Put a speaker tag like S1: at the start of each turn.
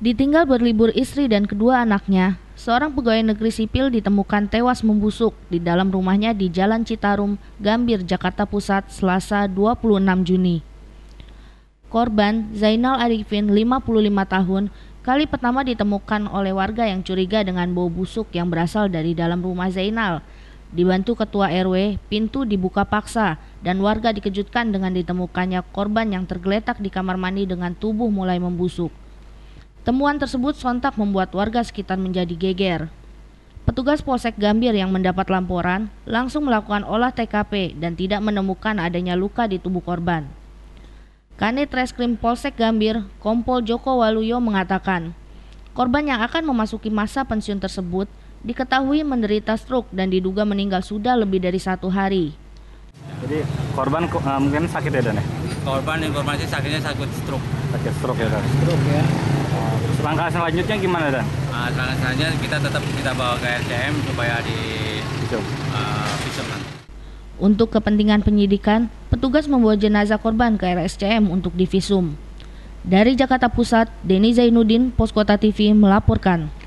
S1: Ditinggal berlibur istri dan kedua anaknya, seorang pegawai negeri sipil ditemukan tewas membusuk di dalam rumahnya di Jalan Citarum, Gambir, Jakarta Pusat, Selasa 26 Juni. Korban, Zainal Arifin, 55 tahun, kali pertama ditemukan oleh warga yang curiga dengan bau busuk yang berasal dari dalam rumah Zainal. Dibantu ketua RW, pintu dibuka paksa dan warga dikejutkan dengan ditemukannya korban yang tergeletak di kamar mandi dengan tubuh mulai membusuk. Temuan tersebut sontak membuat warga sekitar menjadi geger. Petugas Polsek Gambir yang mendapat laporan langsung melakukan olah TKP dan tidak menemukan adanya luka di tubuh korban. Kanit Reskrim Polsek Gambir, Kompol Joko Waluyo mengatakan, korban yang akan memasuki masa pensiun tersebut diketahui menderita stroke dan diduga meninggal sudah lebih dari satu hari.
S2: Jadi korban uh, mungkin sakit ya Dan ya? Korban informasi sakitnya sakit stroke. Sakit stroke ya Dan? Stroke ya. Oh langkah selanjutnya gimana dan Uh, ah, langkah selanjutnya kita tetap kita bawa ke RCM supaya di visum. Uh, visum
S1: untuk kepentingan penyidikan, petugas membawa jenazah korban ke RSCM untuk divisum. Dari Jakarta Pusat, Deni Zainuddin, Poskota TV melaporkan.